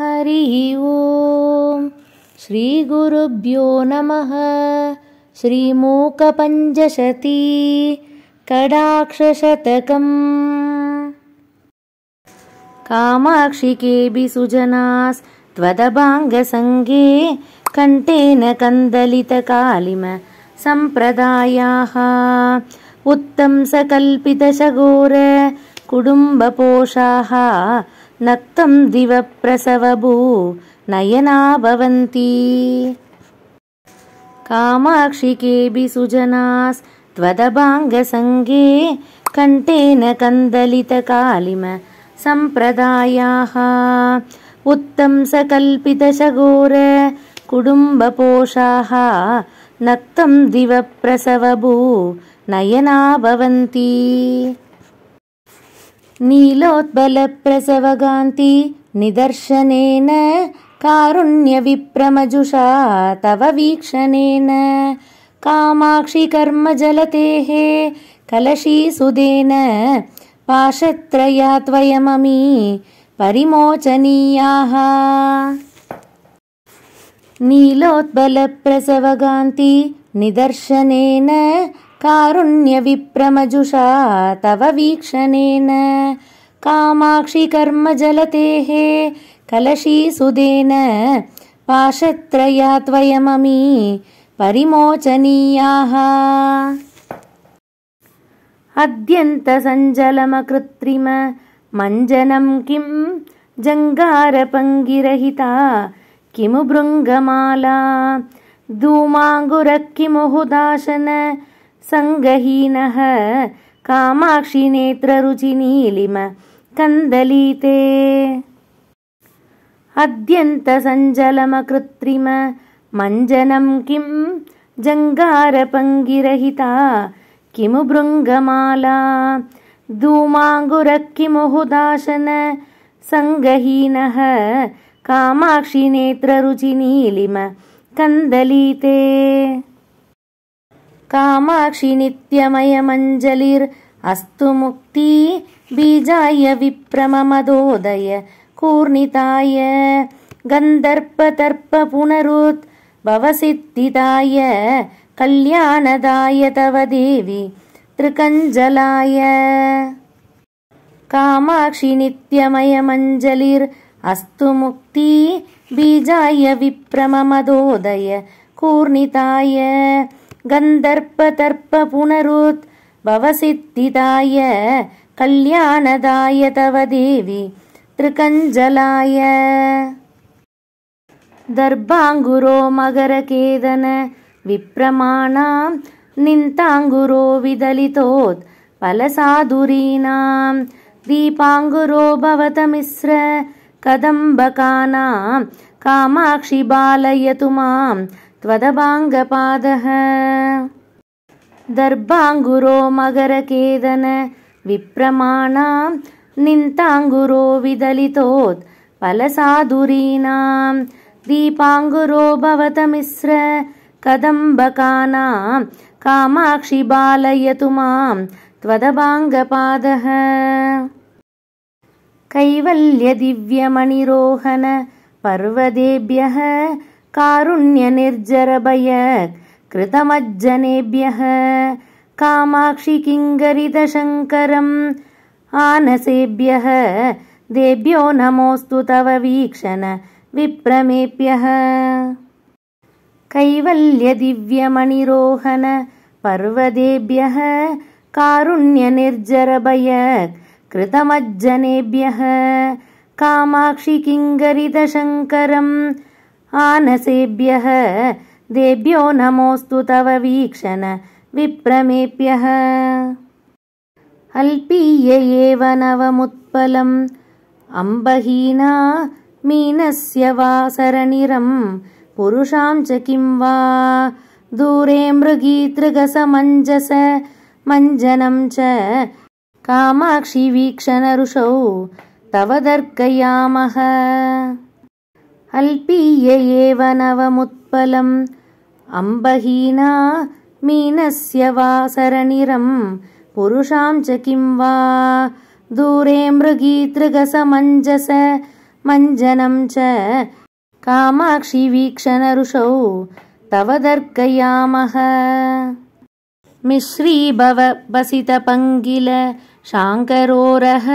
हरिः ॐ श्रीगुरुभ्यो नमः श्रीमूकपञ्चशती कडाक्षशतकम् कामाक्षि केऽिसुजनास्त्वदबाङ्गसङ्गे कण्ठेन कन्दलितकालिमसम्प्रदायाः कुटुम्बपोषाः नत्तं प्रसवभू नयना भवन्ती कामाक्षिकेऽिसुजनास्त्वदभाङ्गसङ्गे कण्ठेन कन्दलितकालिमसम्प्रदायाः उत्तं नक्तं दिव प्रसवभू नयना भवन्ति नीलोत्बलप्रसवगान्ति निदर्शनेन कारुण्यविप्रमजुषा तव वीक्षणेन कामाक्षि कर्म जलतेः कलशीसुदेन पाशत्रया त्वयममी परिमोचनीयाः नीलोत्बलप्रसवगान्ति निदर्शनेन कारुण्यविप्रमजुषा तव वीक्षणेन कामाक्षिकर्म जलतेः कलशीसुदेन पाशत्रया त्वयममी परिमोचनीयाः अद्यन्तसञ्जलमकृत्रिमञ्जनं किं जङ्गारपङ्गिरहिता किमु भृङ्गमाला किमुहुदाशन सङ्गहीनः नेत्ररुचिनीलिम कन्दलीते अद्यन्तसञ्जलमकृत्रिम मञ्जनं किं जङ्गारपङ्गिरहिता किमु भृङ्गमाला धूमाङ्गुरक्किमुहुदाशन सङ्गहीनः नेत्ररुचिनीलिम कन्दलीते कामाक्षि नित्यमयमञ्जलिरस्तु मुक्ती बीजाय विप्रममदोदय कूर्निताय गन्धर्पतर्प भवसिद्धिताय कल्याणदाय तव देवि त्रिकञ्जलाय कामाक्षि नित्यमयमञ्जलिरस्तु मुक्ती बीजाय विप्रममदोदय कूर्णिताय गन्धर्पतर्प भवसिद्धिदाय कल्याणदाय तव देवि त्रिकञ्जलाय दर्भाङ्गुरो मगरकेदन विप्रमाणां निन्ताङ्गुरो विदलितोत् फलसाधुरीणां दीपाङ्गुरो भवतमिस्र कदम्बकानां कामाक्षि बालयतु मां त्वदबाङ्गपादः दर्भाङ्गुरो मगरकेदन विप्रमाणां निन्ताङ्गुरो विदलितोत् विदलितोत्पलसाधुरीणां दीपाङ्गुरो भवत मिश्र कदम्बकानां कामाक्षि बालयतु मां कैवल्यदिव्यमणिरोहण कैवल्यदिव्यमणिरोहनपर्वदेभ्यः कारुण्यनिर्जरभय कृतमज्जनेभ्यः कामाक्षि किङ्गरितशङ्करम् आनसेभ्यः देव्यो नमोऽस्तु तव वीक्षण विप्रमेभ्यः कैवल्यदिव्यमणिरोहण पर्वतेभ्यः कारुण्यनिर्जरभय कृतमज्जनेभ्यः कामाक्षि किङ्गरितशङ्करम् आनसेभ्यः देव्यो नमोऽस्तु तव वीक्षण विप्रमेभ्यः अल्पीय एव नवमुत्पलम् अम्बहीना मीनस्य वा सरणिरम् पुरुषां च किं वा दूरे मञ्जनं च कामाक्षिवीक्षणऋषौ तव दर्कयामः अल्पीय एव नवमुत्पलम् अम्बहीना मीनस्य वा सरणिरम् पुरुषां च किं वा दूरे मञ्जनं च कामाक्षिवीक्षणऋषौ तव दर्कयामः मिश्रीभव बसितपङ्गिल शाङ्करोरः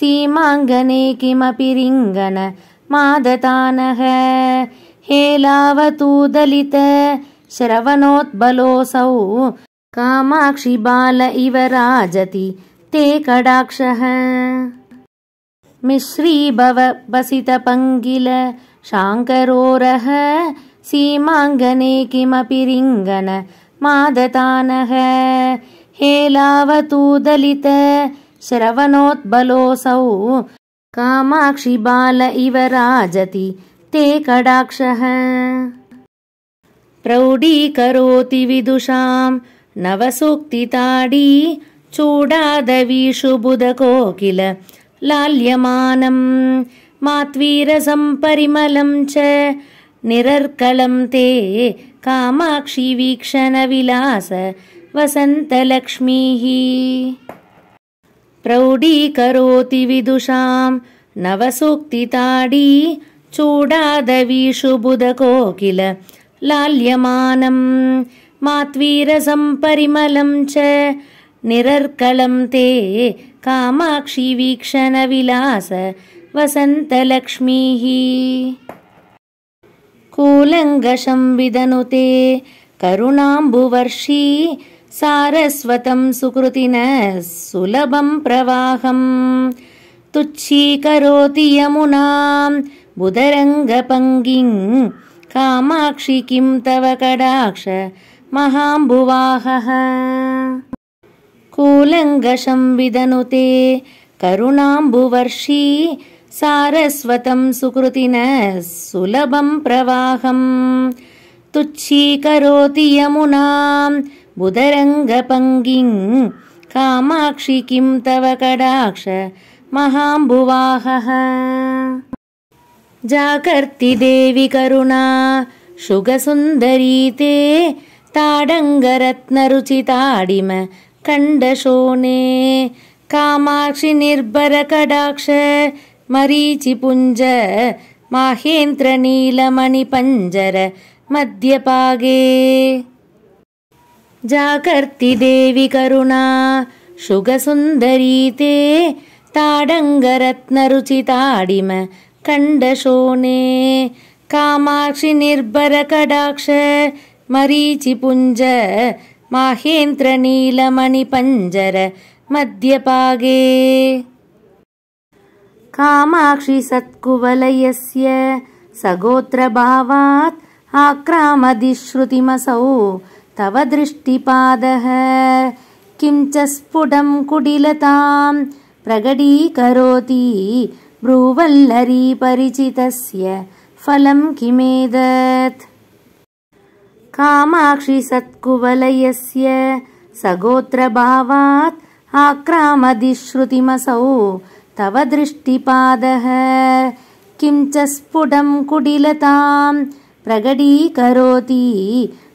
सीमाङ्गने किमपि रिङ्गन मादतानह, हेलावतु दलित कामाक्षि कामाक्षिबाल इव राजति ते कडाक्षः मिश्रीभव भसितपङ्गिल शाङ्करोरः सीमाङ्गने किमपि रिङ्गन मादतानः हेलावतु दलित श्रवणोद्बलोऽसौ कामाक्षि बाल इव राजति ते कडाक्षः प्रौढीकरोति विदुषां नवसूक्तिताडीचूडादवीषुबुदकोकिललाल्यमानं लाल्यमानम् परिमलं च निरर्कलं ते कामाक्षि कामाक्षिवीक्षणविलास वसन्तलक्ष्मीः प्रौढीकरोति विदुषां नवसूक्तिताडी चूडादवी लाल्यमानं मात्वीरसं परिमलं च निरर्कलं ते कामाक्षि वीक्षणविलास वसन्तलक्ष्मीः कूलंगशं विदनुते करुणाम्बुवर्षी सारस्वतं सुकृतिनः सुलभं प्रवाहम् तुच्छीकरोति यमुनां बुधरङ्गपङ्गिं कामाक्षि किं तव कडाक्ष कडाक्षमहाम्बुवाहः कूलङ्गसंविदनुते करुणाम्बुवर्षी सारस्वतं सुकृतिनः सुलभं प्रवाहं तुच्छीकरोति यमुनाम् बुधरङ्गपङ्गिं कामाक्षि किं तव महाम्बुवाहः जाकर्ति देवि करुणा शुगसुन्दरी ते मरीचिपुञ्ज माहेन्द्रनीलमणिपञ्जर मध्यपागे जाकर्ति देवि करुणा शुगसुन्दरी ते कण्डशोणे कामाक्षि मरीचिपुञ्ज माहेन्द्रनीलमणिपञ्जर मध्यपागे कामाक्षि सत्कुवलयस्य सगोत्रभावात् आक्रामदिश्रुतिमसौ तव दृष्टिपादः किंचस्फुटं कुडिलतां प्रगडीकरोति ब्रूवल्लरीपरिचितस्य फलं किमेदत् सत्कुवलयस्य सगोत्रभावात् आक्रामदिश्रुतिमसौ तव दृष्टिपादः स्फुटं कुडिलतां प्रगटीकरोति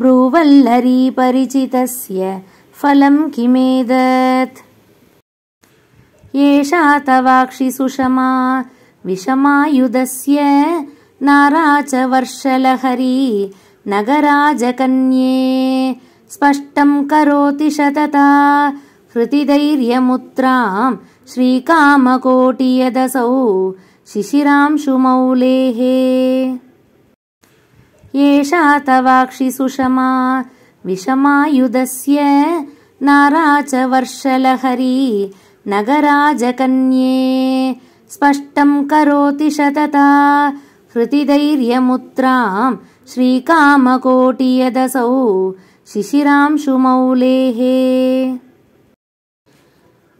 ब्रूवल्लरीपरिचितस्य फलं किमेदत् तवाक्षि सुषमा विषमायुधस्य नारा च नगराजकन्ये स्पष्टं करोति शतता हृतिधैर्यमुत्रां श्रीकामकोटियदसौ शिशिरांशुमौलेः एषा तवाक्षि सुषमा विषमायुधस्य नारा च वर्षलहरी नगराजकन्ये स्पष्टम् करोति शतता हृदिधैर्यमुद्रां श्रीकामकोटियदसौ शिशिरांशुमौलेः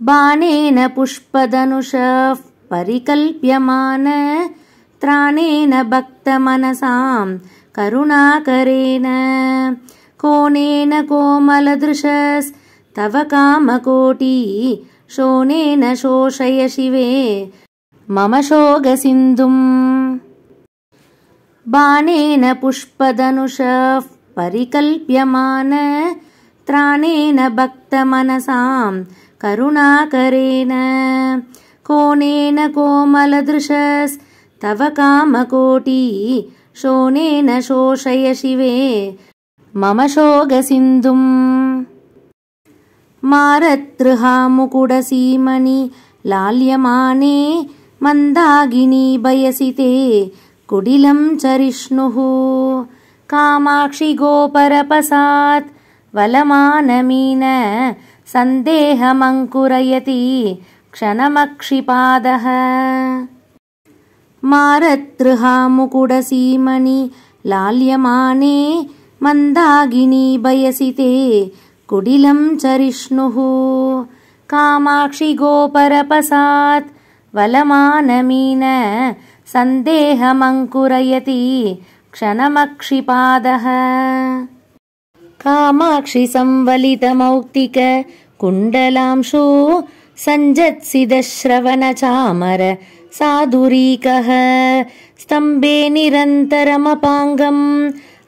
बाणेन परिकल्प्यमान त्रानेन भक्तमनसाम् करुणाकरेण कोणेन कोमलदृशस् तव कामकोटी शोणेन शोषय शिवे मम शोगसिन्धुम् बाणेन पुष्पदनुषः परिकल्प्यमान त्राणेन भक्तमनसां करुणाकरेण कोणेन कोमलदृशस् तव कामकोटी शोणेन शोषय शिवे मम शोगसिन्धुम् मारतृहामुकुडसीमणि लाल्यमाने मन्दागिनी बयसिते कुडिलं चरिष्णुः कामाक्षि गोपरपसात् वलमानमीन सन्देहमङ्कुरयति क्षणमक्षिपादः मारतृहामुकुडसीमणि लाल्यमाने मन्दागिनी बयसिते कुडिलं चरिष्णुः कामाक्षि गोपरपसात् वलमानमीन सन्देहमङ्कुरयति क्षणमक्षिपादः कामाक्षि संवलितमौक्तिककुण्डलांशो सञ्जत्सिदश्रवणचामर साधुरीकः स्तम्भे निरन्तरमपाङ्गम्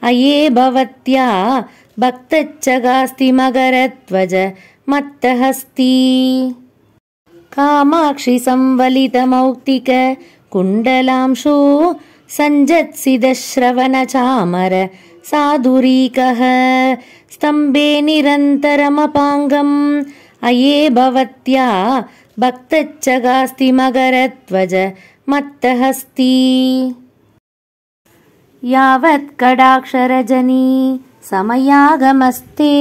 अये भवत्या भक्तच्चगास्तिमगरत्वज मत्तहस्ती कामाक्षि संवलितमौक्तिककुण्डलांशु सञ्जत्सिदश्रवणचामर साधुरीकः स्तम्भे निरन्तरमपाङ्गम् अये भवत्या मत्तहस्ती यावत् कडाक्षरजनी समयागमस्ते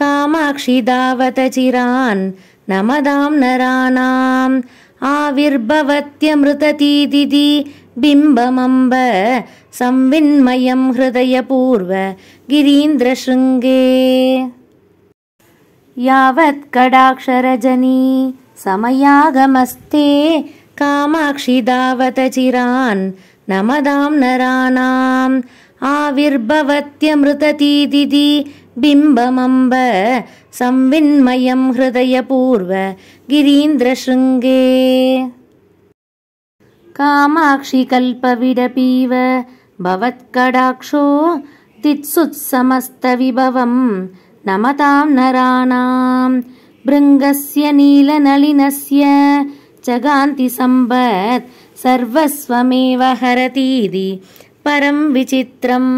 कामाक्षि दावत चिरान्नमदां नराणाम् आविर्भवत्यमृततीदिति बिम्बमम्ब संविन्मयं हृदयपूर्व गिरीन्द्रशृङ्गे कडाक्षरजनी समयागमस्ते कामाक्षि दावत चिरान्, चिरान्नमदां नराणाम् आविर्भवत्यमृततीदिति बिम्बमम्ब संविन्मयं हृदयपूर्व गिरीन्द्रशृङ्गे कामाक्षि कल्पविडपीव भवत्कडाक्षो दित्सुत्समस्तविभवं नमतां नराणाम् भृङ्गस्य नीलनलिनस्य चगान्तिसम्बत् सर्वस्वमेव हरतीति परं विचित्रम्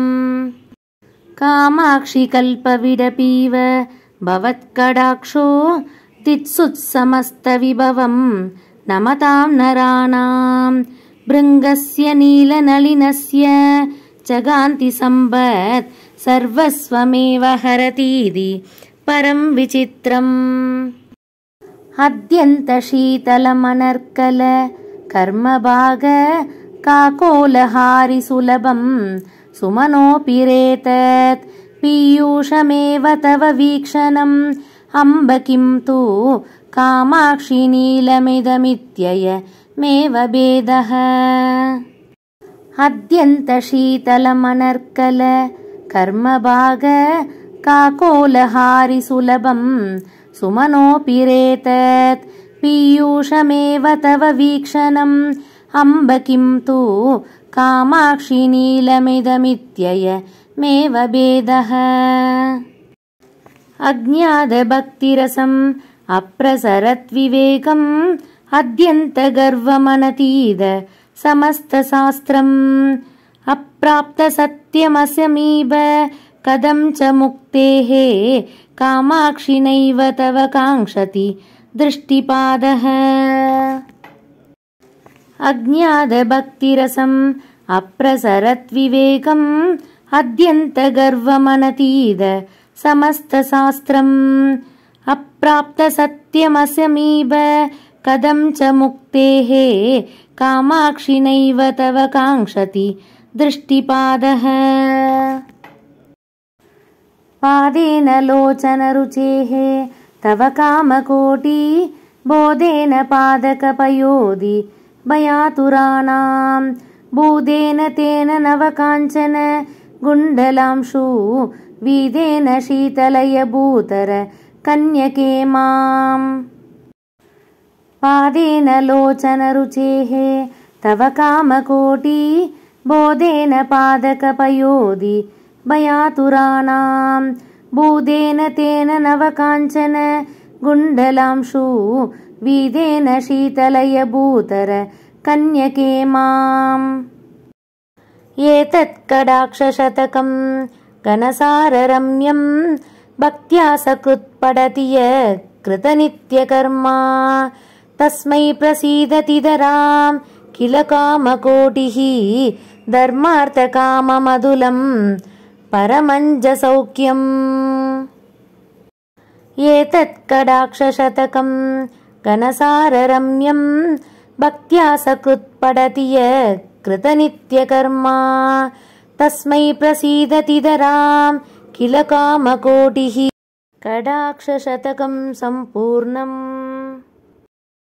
कल्पविडपीव भवत्कडाक्षो तित्सुत्समस्तविभवं नमतां नराणां भृङ्गस्य नीलनलिनस्य च गान्तिसम्भत् सर्वस्वमेव हरतीति परं विचित्रम् अद्यन्तशीतलमनर्कलकर्मभागकाकोलहारिसुलभं सुमनोऽपिरेतत् पीयूषमेव तव वीक्षणम् अम्ब किं तु कामाक्षिनीलमिदमित्यय भेदः वेदः कर्मभाग काकोलहारिसुलभम् सुमनोऽपिरेतत् पीयूषमेव तव वीक्षणम् अम्ब किं तु कामाक्षि नीलमिदमित्यय भेदः वेदः अज्ञादभक्तिरसम् अद्यन्तगर्वमनतीद समस्तशास्त्रम् अप्राप्तसत्यमस्यमीब कदं च मुक्तेः नैव तव काङ्क्षति दृष्टिपादः अज्ञादभक्तिरसम् अप्रसरत् अद्यन्तगर्वमनतीद समस्तशास्त्रम् अप्राप्तसत्यमस्यमीभ कदं च मुक्तेः नैव तव काङ्क्षति दृष्टिपादः पादेन लोचनरुचेः तव कामकोटी बोधेन पादकपयोधि भयातुराणां भूदेन तेन नवकाञ्चन गुण्डलांशु वीदेन शीतलय भूतर कन्यके माम् पादेन लोचनरुचेः तव कामकोटी बोधेन पादकपयोदि भयातुराणां भूतेन तेन नवकाञ्चन गुण्डलांशु वीदेन शीतलय भूतर कन्यके माम् एतत्कडाक्षशतकं कनसाररम्यं भक्त्या सकृत्पडति कृतनित्यकर्मा तस्मै प्रसीदति किल कामकोटिः धर्मार्थकाममधुलम् परमञ्जसौख्यम् एतत्कडाक्षशतकं कनसाररम्यं भक्त्या सकृत्पडति कृतनित्यकर्मा तस्मै प्रसीदति धरां किल कामकोटिः कडाक्षशतकं सम्पूर्णम्